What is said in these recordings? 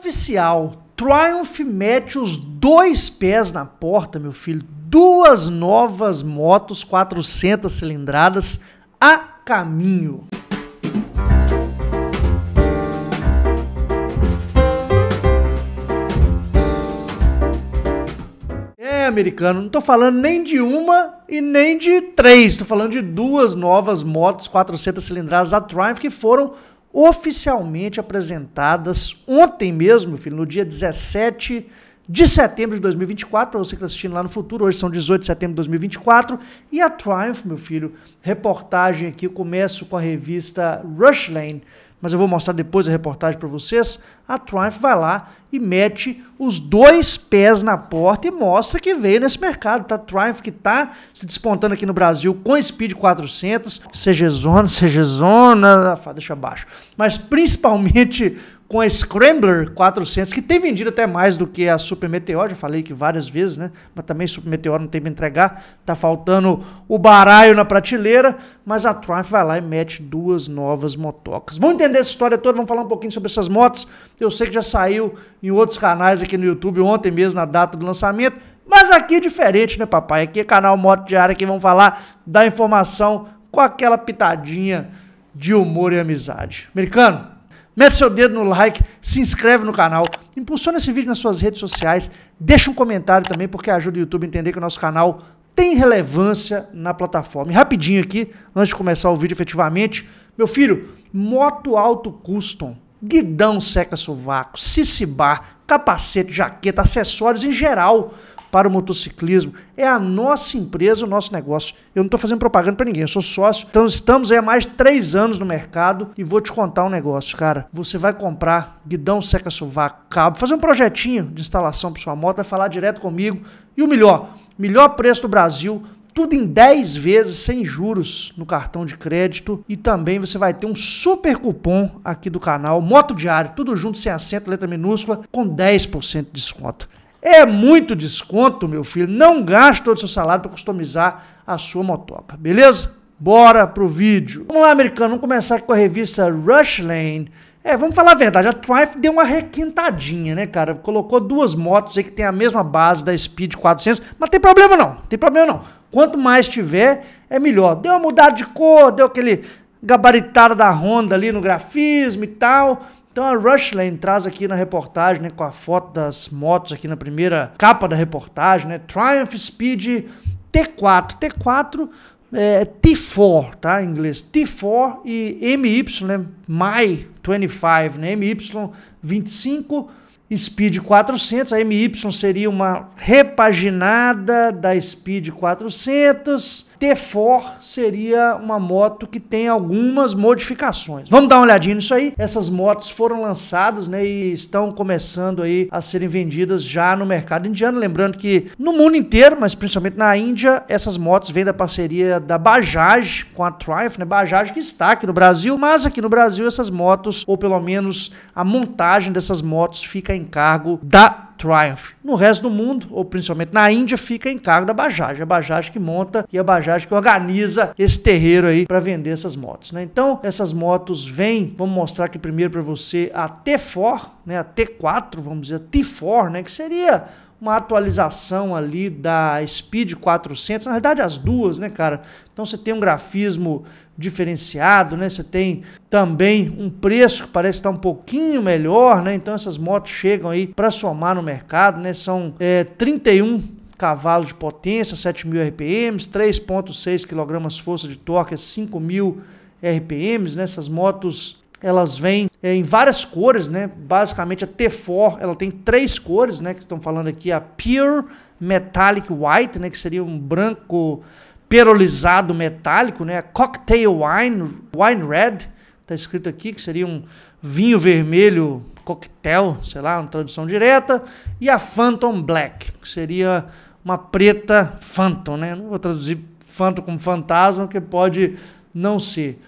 oficial. Triumph mete os dois pés na porta, meu filho. Duas novas motos 400 cilindradas a caminho. É, americano, não tô falando nem de uma e nem de três, tô falando de duas novas motos 400 cilindradas da Triumph que foram oficialmente apresentadas ontem mesmo, filho, no dia 17 de setembro de 2024, para você que está assistindo lá no futuro, hoje são 18 de setembro de 2024, e a Triumph, meu filho, reportagem aqui, começo com a revista rushlane mas eu vou mostrar depois a reportagem para vocês, a Triumph vai lá e mete os dois pés na porta e mostra que veio nesse mercado, tá? Triumph que tá se despontando aqui no Brasil com Speed 400, CGZona, CGZona, deixa abaixo, mas principalmente com a Scrambler 400, que tem vendido até mais do que a Super Meteor, já falei que várias vezes, né? Mas também Super Meteor não tem para entregar, tá faltando o baralho na prateleira, mas a Triumph vai lá e mete duas novas motocas. Vamos entender essa história toda, vamos falar um pouquinho sobre essas motos. Eu sei que já saiu em outros canais aqui no YouTube ontem mesmo, na data do lançamento, mas aqui é diferente, né, papai? Aqui é canal Moto Diário, que vamos falar da informação com aquela pitadinha de humor e amizade. Americano, mete seu dedo no like, se inscreve no canal, impulsiona esse vídeo nas suas redes sociais, deixa um comentário também, porque ajuda o YouTube a entender que o nosso canal tem relevância na plataforma. E rapidinho aqui, antes de começar o vídeo efetivamente, meu filho, moto alto custom, guidão seca sovaco, sissibar, capacete, jaqueta, acessórios em geral – para o motociclismo. É a nossa empresa, o nosso negócio. Eu não estou fazendo propaganda para ninguém, eu sou sócio. Então estamos aí há mais de três anos no mercado e vou te contar um negócio, cara. Você vai comprar guidão seca-sovaco, cabo, fazer um projetinho de instalação para sua moto, vai falar direto comigo. E o melhor, melhor preço do Brasil, tudo em 10 vezes sem juros no cartão de crédito e também você vai ter um super cupom aqui do canal Moto Diário, tudo junto sem acento, letra minúscula, com 10% de desconto. É muito desconto, meu filho. Não gaste todo o seu salário para customizar a sua motoca, beleza? Bora pro vídeo. Vamos lá, americano. Vamos começar com a revista Rush Lane. É, vamos falar a verdade, a Triumph deu uma requintadinha, né, cara? Colocou duas motos aí que tem a mesma base da Speed 400, mas tem problema não, tem problema não. Quanto mais tiver, é melhor. Deu uma mudada de cor, deu aquele gabaritada da Honda ali no grafismo e tal. Então a Rushland traz aqui na reportagem, né, com a foto das motos aqui na primeira capa da reportagem, né, Triumph Speed T4. T4 é, T4, tá? Em inglês T4 e MY, né, My 25, né, MY 25 Speed 400, a MY seria uma repaginada da Speed 400. T4 seria uma moto que tem algumas modificações. Vamos dar uma olhadinha nisso aí. Essas motos foram lançadas, né, e estão começando aí a serem vendidas já no mercado indiano, lembrando que no mundo inteiro, mas principalmente na Índia, essas motos vêm da parceria da Bajaj com a Triumph, né? Bajaj que está aqui no Brasil, mas aqui no Brasil essas motos, ou pelo menos a montagem dessas motos fica em encargo da Triumph. No resto do mundo, ou principalmente na Índia, fica em cargo da Bajaj. É a Bajaj que monta e é a Bajaj que organiza esse terreiro aí para vender essas motos, né? Então, essas motos vêm, vamos mostrar aqui primeiro para você a T4, né? A T4, vamos dizer, a T4, né? Que seria uma atualização ali da Speed 400, na verdade as duas, né, cara? Então você tem um grafismo diferenciado, né? Você tem também um preço que parece estar um pouquinho melhor, né? Então essas motos chegam aí para somar no mercado, né? São é, 31 cavalos de potência, 7.000 RPMs, 3.6 kg força de torque, 5.000 RPMs, né. Essas motos elas vêm eh, em várias cores, né? Basicamente a T4, ela tem três cores, né? Que estão falando aqui, a Pure Metallic White, né? Que seria um branco perolizado metálico, né? A Cocktail Wine, Wine Red, está escrito aqui, que seria um vinho vermelho coquetel, sei lá, uma tradução direta. E a Phantom Black, que seria uma preta Phantom, né? Não vou traduzir Phantom como fantasma, que pode não ser.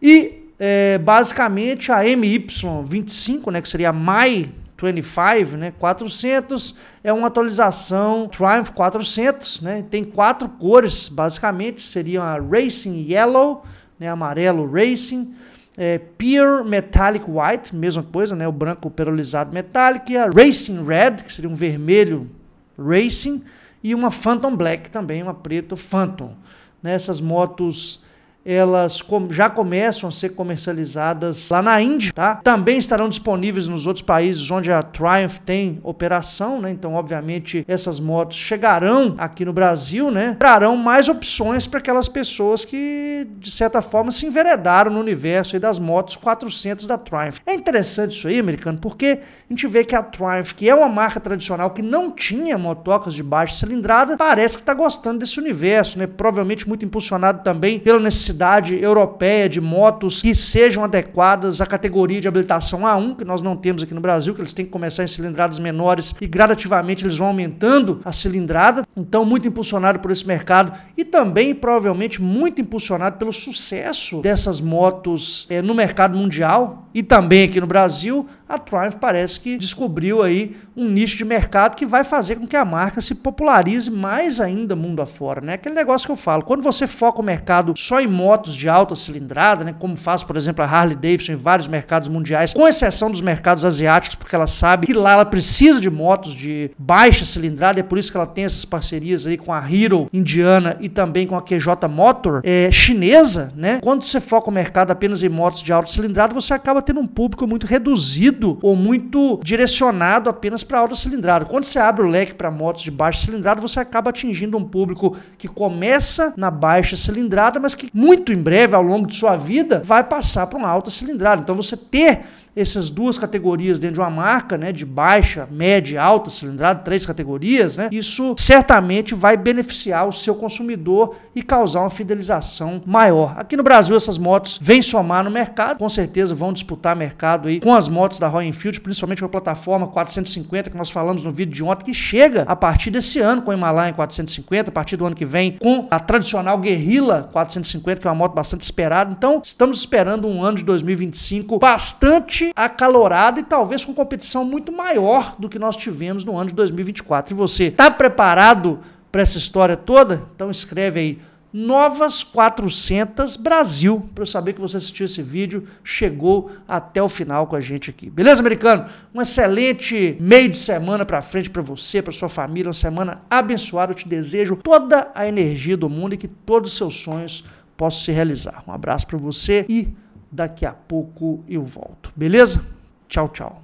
E é, basicamente a MY25, né, que seria a my 25, né, 400, é uma atualização Triumph 400, né, tem quatro cores, basicamente, seriam a Racing Yellow, né, amarelo Racing, é, Pure Metallic White, mesma coisa, né, o branco perolizado metálico, e a Racing Red, que seria um vermelho Racing, e uma Phantom Black também, uma preto Phantom. Né, essas motos elas já começam a ser comercializadas lá na Índia, tá? Também estarão disponíveis nos outros países onde a Triumph tem operação, né? Então, obviamente, essas motos chegarão aqui no Brasil, né? Trarão mais opções para aquelas pessoas que, de certa forma, se enveredaram no universo das motos 400 da Triumph. É interessante isso aí, americano, porque a gente vê que a Triumph, que é uma marca tradicional que não tinha motocas de baixa cilindrada, parece que está gostando desse universo, né? Provavelmente muito impulsionado também pela necessidade cidade europeia de motos que sejam adequadas à categoria de habilitação A1, que nós não temos aqui no Brasil, que eles têm que começar em cilindradas menores e gradativamente eles vão aumentando a cilindrada. Então, muito impulsionado por esse mercado e também, provavelmente, muito impulsionado pelo sucesso dessas motos é, no mercado mundial e também aqui no Brasil a Triumph parece que descobriu aí um nicho de mercado que vai fazer com que a marca se popularize mais ainda mundo afora, né? Aquele negócio que eu falo, quando você foca o mercado só em motos de alta cilindrada, né, como faz, por exemplo, a Harley Davidson em vários mercados mundiais, com exceção dos mercados asiáticos, porque ela sabe que lá ela precisa de motos de baixa cilindrada, é por isso que ela tem essas parcerias aí com a Hero indiana e também com a QJ Motor é, chinesa, né? Quando você foca o mercado apenas em motos de alta cilindrada, você acaba tendo um público muito reduzido ou muito direcionado apenas para alta cilindrada. Quando você abre o leque para motos de baixa cilindrada, você acaba atingindo um público que começa na baixa cilindrada, mas que muito em breve, ao longo de sua vida, vai passar para uma alta cilindrada. Então você ter essas duas categorias dentro de uma marca, né, de baixa, média, alta cilindrada, três categorias, né, isso certamente vai beneficiar o seu consumidor e causar uma fidelização maior. Aqui no Brasil essas motos vêm somar no mercado, com certeza vão disputar mercado aí com as motos da Royal Enfield, principalmente com a plataforma 450 que nós falamos no vídeo de ontem, que chega a partir desse ano com o Himalaia 450, a partir do ano que vem com a tradicional Guerrilla 450, que é uma moto bastante esperada. Então, estamos esperando um ano de 2025 bastante quente, acalorado e talvez com competição muito maior do que nós tivemos no ano de 2024. E você está preparado para essa história toda? Então escreve aí novas 400 Brasil, para eu saber que você assistiu esse vídeo, chegou até o final com a gente aqui. Beleza, americano? Um excelente meio de semana para frente para você, para sua família, uma semana abençoada. Eu te desejo toda a energia do mundo e que todos os seus sonhos possam se realizar. Um abraço para você e Daqui a pouco eu volto, beleza? Tchau, tchau.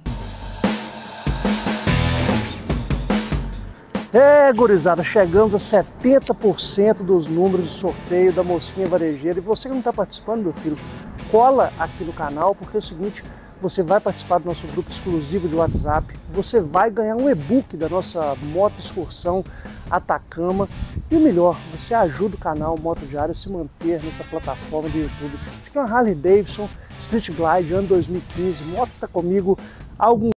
É, gurizada, chegamos a 70% dos números de sorteio da Mosquinha Varejeira. E você que não está participando, meu filho, cola aqui no canal, porque é o seguinte, você vai participar do nosso grupo exclusivo de WhatsApp, você vai ganhar um e-book da nossa moto excursão Atacama e o melhor, você ajuda o canal Moto Diário a se manter nessa plataforma do YouTube. Isso aqui é uma Harley Davidson Street Glide ano 2015, moto tá comigo há algum